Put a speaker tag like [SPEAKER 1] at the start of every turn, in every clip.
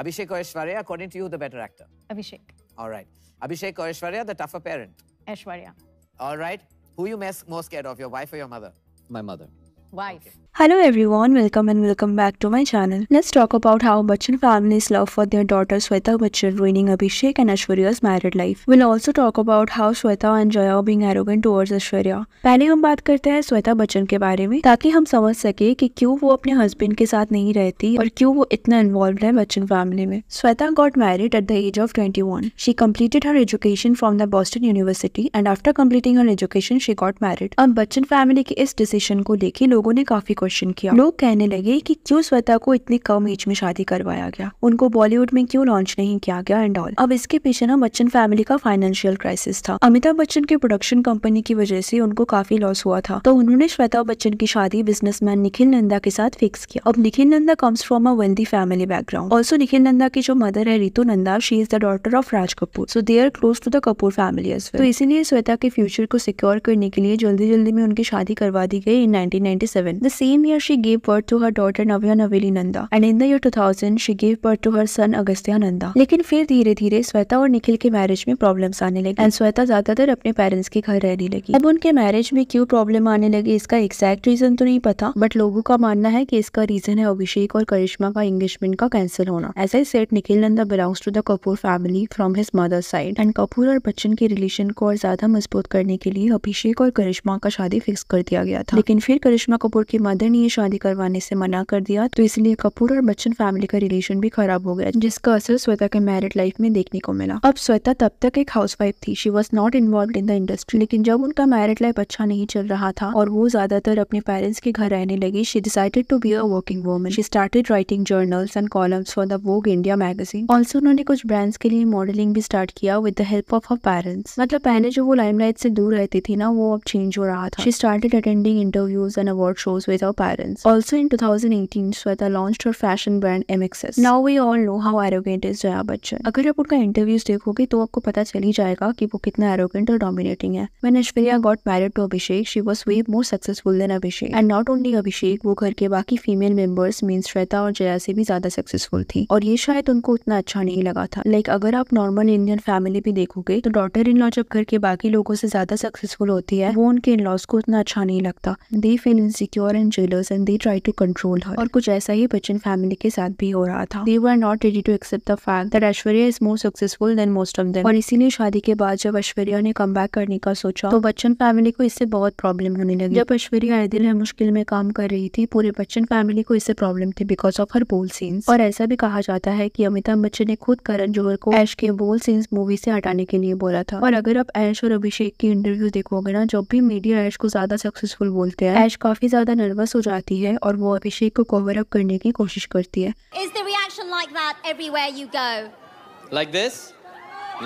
[SPEAKER 1] Abhishek or Aishwarya, according to you, the better actor? Abhishek. All right. Abhishek or Aishwarya, the tougher parent? Aishwarya. All right. Who you most scared of, your wife or your mother? My mother. Wife. Okay. Hello everyone, welcome and welcome back to my channel. Let's talk about how Bachchan family's love for their daughter Sweta Bachchan ruining Abhishek and Ashwarya's married life. We'll also talk about how Sweta and Jaya are being arrogant towards Ashwarya. पहले हम बात करते हैं श्वेता बच्चन के बारे में ताकि हम समझ सके कि क्यों वो अपने हस्बैंड के साथ नहीं रहती और क्यों वो इतना इन्वॉल्व है बच्चन फैमिली में Shweta got married at the age of 21. She completed her education from the Boston University and after completing her education she got married अब बच्चन फैमिली के इस डिसीजन को लेके लोगों ने काफी क्वेश्चन किया लोग कहने लगे कि क्यों स्वेता को इतनी कम एज में शादी करवाया गया उनको बॉलीवुड में क्यों लॉन्च नहीं किया गया एंड ऑल अब इसके पीछे ना बच्चन फैमिली का फाइनेंशियल क्राइसिस था अमिताभ बच्चन के प्रोडक्शन कंपनी की वजह से उनको काफी लॉस हुआ था तो उन्होंने श्वेता बच्चन की शादी बिजनेसमैन निखिल नंदा के साथ फिक्स किया अब Nikhil Nanda comes from a wealthy family background also Nikhil Nanda की जो मदर है Ritu Nanda she is the daughter of Raj Kapoor so they are close to the Kapoor family as तो इसीलिए श्वेता के फ्यूचर को सिक्योर करने के लिए जल्दी जल्दी में उनकी शादी करवा दी गई in 1997 the same year, she gave birth to her daughter Navya Naveli Nanda, and in the year 2000, she gave birth to her son Agastya Nanda. लेकिन फिर धीरे धीरे श्वेता और निखिल के मैरिज में प्रॉब्लम्स आने लगी एंड श्वेता ज्यादातर अपने पेरेंट्स के घर रहने लगी अब उनके मैरिज में क्यों प्रॉब्लम आने लगी इसका एग्जैक्ट रीजन तो नहीं पता बट लोगों का मानना है कि इसका रीजन है अभिषेक और करिश्मा का एंगेजमेंट का कैंसिल होना as I said Nikhil Nanda belongs to the Kapoor family from his mother side and Kapoor और बच्चन के रिलेशन को और ज्यादा मजबूत करने के लिए अभिषेक और करिश्मा का शादी फिक्स कर दिया गया था लेकिन फिर करिश्मा कपूर की मदर फादर ने ये शादी करवाने से मना कर दिया तो इसलिए कपूर और बच्चन फैमिली का रिलेशन भी खराब हो गया जिसका असर श्वेता के मैरिड लाइफ में देखने को मिला अब श्वेता तब तक एक वाइफ थी she was not involve in the industry लेकिन जब उनका मैरिड लाइफ अच्छा नहीं चल रहा था और वो ज्यादातर अपने पेरेंट्स के घर रहने लगी she decided to be a working woman she started writing journals and columns for the Vogue India magazine also उन्होंने कुछ ब्रांड्स के लिए मॉडलिंग भी स्टार्ट किया with the help of her parents मतलब पहले जो वो लाइमलाइट से दूर रहती थी ना वो अब चेंज हो रहा था she started attending interviews and award shows with her parents. Also in 2018, Shweta launched her fashion brand MXS. Now we all know how arrogant is Jaya Bachchan. अगर आप उनका इंटरव्यूज देखोगे तो आपको पता चल ही जाएगा कि वो कितना arrogant और dominating है When Ashwarya got married to Abhishek, she was way more successful than Abhishek. And not only Abhishek, वो घर के बाकी female members means Shweta और जया से भी ज्यादा successful थी और ये शायद उनको उतना अच्छा नहीं लगा था लाइक like, अगर आप नॉर्मल इंडियन फैमिली भी देखोगे तो डॉटर इन लॉ जब घर के बाकी लोगों से ज्यादा सक्सेसफुल होती है वो उनके इन लॉज को उतना अच्छा नहीं लगता they feel insecure and jealous and they try to control her और कुछ ऐसा ही बच्चन फैमिली के साथ भी हो रहा था they were not ready to accept the fact that Aishwarya is more successful than most of them और इसीलिए शादी के बाद जब ऐश्वर्या ने कम करने का सोचा तो बच्चन फैमिली को इससे बहुत प्रॉब्लम होने लगी जब ऐश्वर्या आए दिन मुश्किल में काम कर रही थी पूरे बच्चन फैमिली को इससे प्रॉब्लम थी बिकॉज ऑफ हर बोल सीन्स और ऐसा भी कहा जाता है की अमिताभ बच्चन ने खुद करण जोहर को ऐश के बोल सीन्स मूवी से हटाने के लिए बोला था और अगर आप ऐश और अभिषेक की इंटरव्यू देखोगे ना जब भी मीडिया ऐश को ज्यादा सक्सेसफुल बोलते हैं ऐश काफी ज्यादा नर्वस उदास हो जाती है और वो अभिषेक को कवर अप करने की कोशिश करती है is the reaction like that everywhere you go like this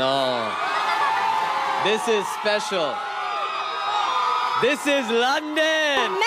[SPEAKER 1] no this is special this is London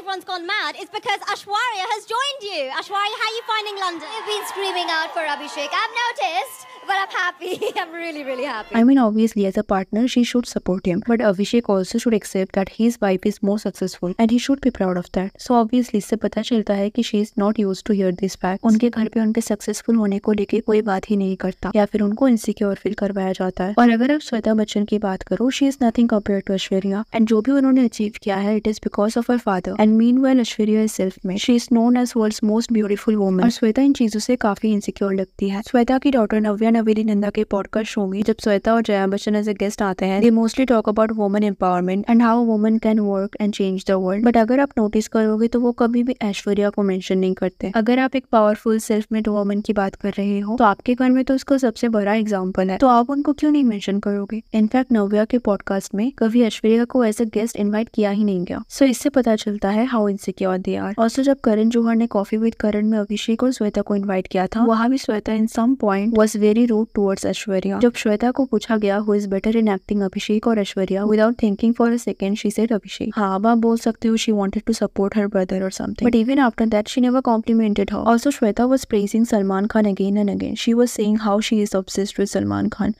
[SPEAKER 1] everyone's gone mad is because Ashwarya has joined you. Ashwarya, how are you finding London? You've been screaming out for Abhishek. I've noticed. But I'm happy. I'm really, really happy. I mean, obviously, as a partner, she should support him. But Abhishek also should accept that his wife is more successful and he should be proud of that. So obviously, इससे पता चलता है कि she is not used to hear this fact उनके घर पे उनके successful होने को लेके कोई बात ही नहीं करता या फिर उनको इनसिक्योर फील करवाया जाता है और अगर आप श्वेता बच्चन की बात करो she is nothing compare to Aishwarya and जो भी उन्होंने अचीव किया है it is because of her father and and mean well Aishwarya is self made she is known as world most beautiful woman और श्वेता इन चीजों से काफी इनसिक्योर लगती है श्वेता की डॉटर नव्या नवेली नंदा के पॉडकास्ट शो में जब श्वेता और Jaya Bachchan as a guest आते हैं they mostly talk about woman empowerment and how woman can work and change the world but अगर आप नोटिस करोगे तो वो कभी भी ऐश्वर्या को मैंशन नहीं करते अगर आप एक पावरफुल सेल्फ मेड वुमन की बात कर रहे हो तो आपके घर में तो उसका सबसे बड़ा एग्जाम्पल है तो आप उनको क्यों नहीं मैंशन करोगे इनफैक्ट नव्या के पॉडकास्ट में कभी ऐश्वर्या को एज ए गेस्ट इन्वाइट किया ही नहीं गया सो so, इससे पता चलता है है how insecure they are also जब करण जोहर ने कॉफी विद करण में अभिषेक और श्वेता को इन्वाइट किया था वहाँ भी Shweta in some point was very rude towards Aishwarya जब श्वेता को पूछा गया who is better in acting Abhishek और Aishwarya without thinking for a second she said Abhishek हाँ अब आप बोल सकते हो she wanted to support her brother और something but even after that she never complimented how also Shweta was praising Salman Khan again and again she was saying how she is obsessed with Salman Khan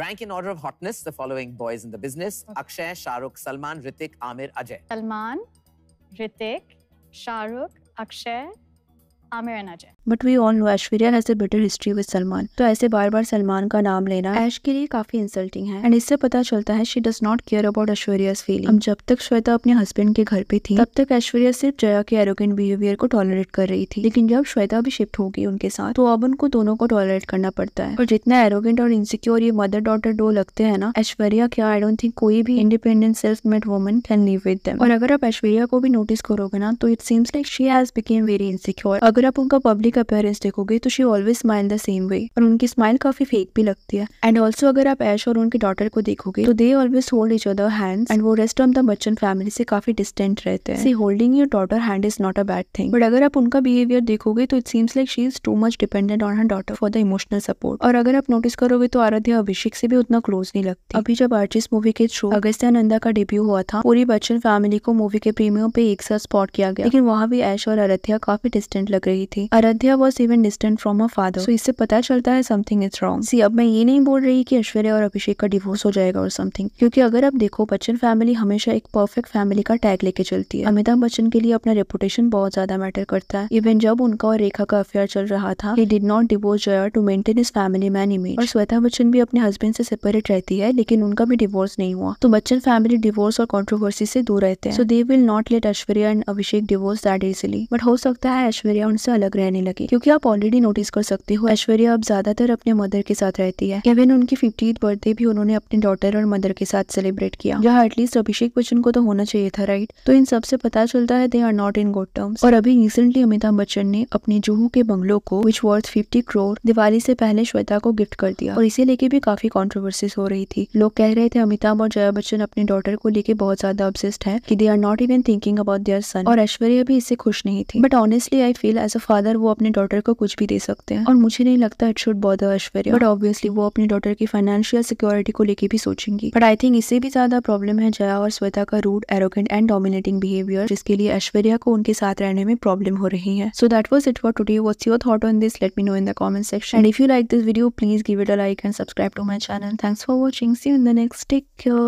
[SPEAKER 1] Rank in order of hotness, the following boys in the business Akshay, Shahrukh, Salman, Ritik, Amir, Ajay. Salman. Hrithik Shahrukh Akshay Aamir and Ajay but we all know Aishwarya has better history with Salman तो ऐसे बार बार सलमान का नाम लेना ऐश के लिए काफी insulting है and इससे पता चलता है she does not care about Aishwarya feeling अब जब तक श्वेता अपने हस्बैंड के घर पे थी तब तक ऐश्वर्या सिर्फ जया के एरोगेंट बिहेवियर को टॉलरेट कर रही थी लेकिन जब श्वेता भी शिफ्ट होगी उनके साथ तो अब उनको दोनों को टॉलरेट करना पड़ता है और जितना एरोगेंट और इनसिक्योर ये मदर डॉटर डो लगते हैं ना ऐश्वर्या क्या आई डोंट थिंक कोई भी independent self made woman can live with them और अगर आप ऐश्वर्या को भी नोटिस करोगे ना तो it seems like she has become very insecure अगर आप उनका पब्लिक का अपेयरेंस देखोगे तो she always smile the same way और उनकी स्माइल काफी फेक भी लगती है एंड ऑल्सो अगर आप ऐश और उनके डॉटर को देखोगे तो they always hold each other hand and वो rest of the Bachchan family से काफी डिस्टेंट रहते हैं see holding your daughter hand is not a bad thing but अगर आप उनका बिहेवियर देखोगे तो it seems like she is too much dependent on her daughter for the emotional support और अगर आप नोटिस करोगे तो आराध्या अभिषेक से भी उतना क्लोज नहीं लगती अभी जब आर्टिस्ट मूवी के थ्रू नंदा का डेब्यू हुआ था पूरी बच्चन फैमिली को मूवी के प्रीमियम पे एक साथ स्पॉट किया गया लेकिन वहाँ भी ऐश और आराध्या काफी डिस्टेंट लग रही थी Aaradhya Aditya was even distant from a father so इससे पता चलता है समथिंग इज रॉन्ग सी अब मैं ये नहीं बोल रही कि ऐश्वर्या और अभिषेक का डिवोर्स हो जाएगा और समथिंग क्योंकि अगर आप देखो बच्चन फैमिली हमेशा एक परफेक्ट फैमिली का टैग लेके चलती है अमिताभ बच्चन के लिए अपना रेपुटेशन बहुत ज्यादा मैटर करता है इवन जब उनका और रेखा का अफेयर चल रहा था ही did not divorce Jaya to maintain his family man image और श्वेता बच्चन भी अपने हस्बैंड से सेपरेट रहती है लेकिन उनका भी डिवोर्स नहीं हुआ तो बच्चन फैमिली डिवोर्स और कॉन्ट्रोवर्सी से दूर रहते हैं so they will not let Aishwarya and Abhishek divorce that easily but हो सकता है ऐश्वर्या उनसे अलग रहने लगे सके क्योंकि आप ऑलरेडी नोटिस कर सकते हो ऐश्वर्या अब ज्यादातर अपने मदर के साथ रहती है इवन उनकी फिफ्टी बर्थडे भी उन्होंने अपने डॉटर और मदर के साथ सेलिब्रेट किया जहाँ एटलीस्ट अभिषेक बच्चन को तो होना चाहिए था राइट तो इन सबसे पता चलता है they are not in good terms और अभी रिसेंटली अमिताभ बच्चन ने अपने जूहू के बंगलों को which worth fifty crore Diwali से पहले श्वेता को गिफ्ट कर दिया और इसे लेके भी काफी कॉन्ट्रोवर्सीज हो रही थी लोग कह रहे थे अमिताभ और जया बच्चन अपने डॉटर को लेके बहुत ज्यादा ऑब्सेस्ड है की they are not even thinking about their son और ऐश्वर्या भी इससे खुश नहीं थी but honestly I feel as a father वो अपने अपने डॉटर को कुछ भी दे सकते हैं और मुझे नहीं लगता it should bother Aishwarya but obviously वो अपने डॉटर की फाइनेंशियल सिक्योरिटी को लेकर भी सोचेंगी बट आई थिंक इससे भी ज्यादा प्रॉब्लम है जया और स्वेता का rude arrogant and dominating behaviour जिसके लिए ऐश्वर्या को उनके साथ रहने में प्रॉब्लम हो रही है so that was it for today what's your thought on this let me know in the comment section and if you like this video please give it a like and subscribe to my channel thanks for watching see in the next take